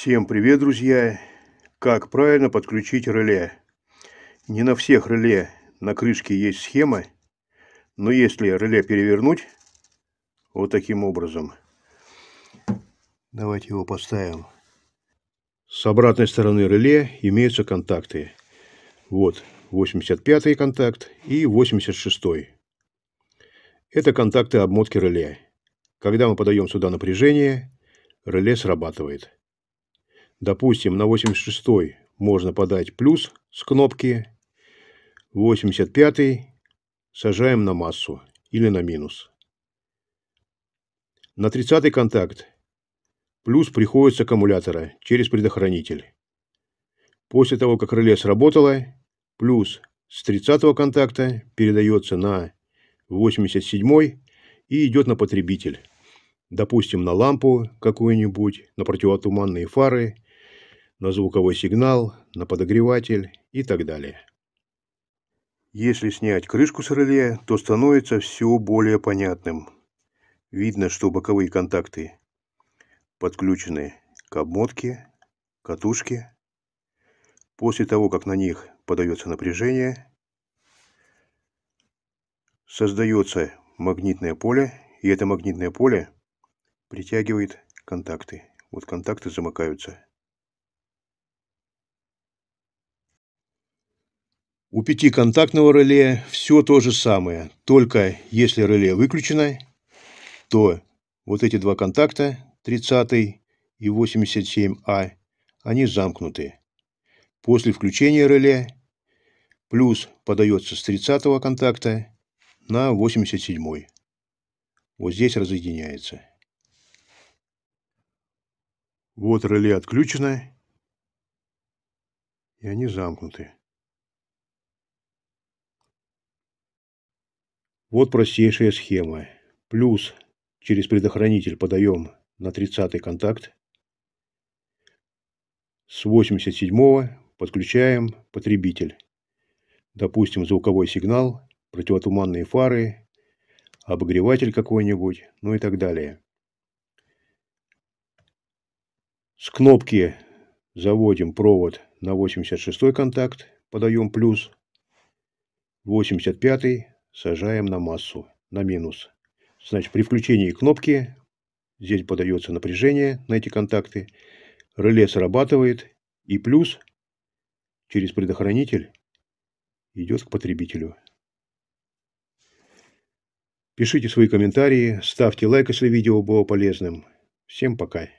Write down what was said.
Всем привет, друзья! Как правильно подключить реле? Не на всех реле на крышке есть схема, но если реле перевернуть вот таким образом, давайте его поставим. С обратной стороны реле имеются контакты. Вот 85 контакт и 86. -й. Это контакты обмотки реле. Когда мы подаем сюда напряжение, реле срабатывает. Допустим, на 86 можно подать плюс с кнопки, 85 сажаем на массу или на минус. На 30 контакт плюс приходит с аккумулятора через предохранитель. После того, как реле сработало, плюс с 30 контакта передается на 87 и идет на потребитель. Допустим, на лампу какую-нибудь, на противотуманные фары на звуковой сигнал, на подогреватель и так далее. Если снять крышку с реле, то становится все более понятным. Видно, что боковые контакты подключены к обмотке, катушке. После того, как на них подается напряжение, создается магнитное поле, и это магнитное поле притягивает контакты. Вот контакты замыкаются. У пятиконтактного реле все то же самое, только если реле выключено, то вот эти два контакта, 30 и 87А, они замкнуты. После включения реле плюс подается с 30 контакта на 87. -й. Вот здесь разъединяется. Вот реле отключено, и они замкнуты. Вот простейшая схема. Плюс через предохранитель подаем на 30 контакт. С 87 подключаем потребитель. Допустим, звуковой сигнал, противотуманные фары, обогреватель какой-нибудь, ну и так далее. С кнопки заводим провод на 86 контакт, подаем плюс, 85 сажаем на массу, на минус. Значит, при включении кнопки здесь подается напряжение на эти контакты, реле срабатывает, и плюс через предохранитель идет к потребителю. Пишите свои комментарии, ставьте лайк, если видео было полезным. Всем пока!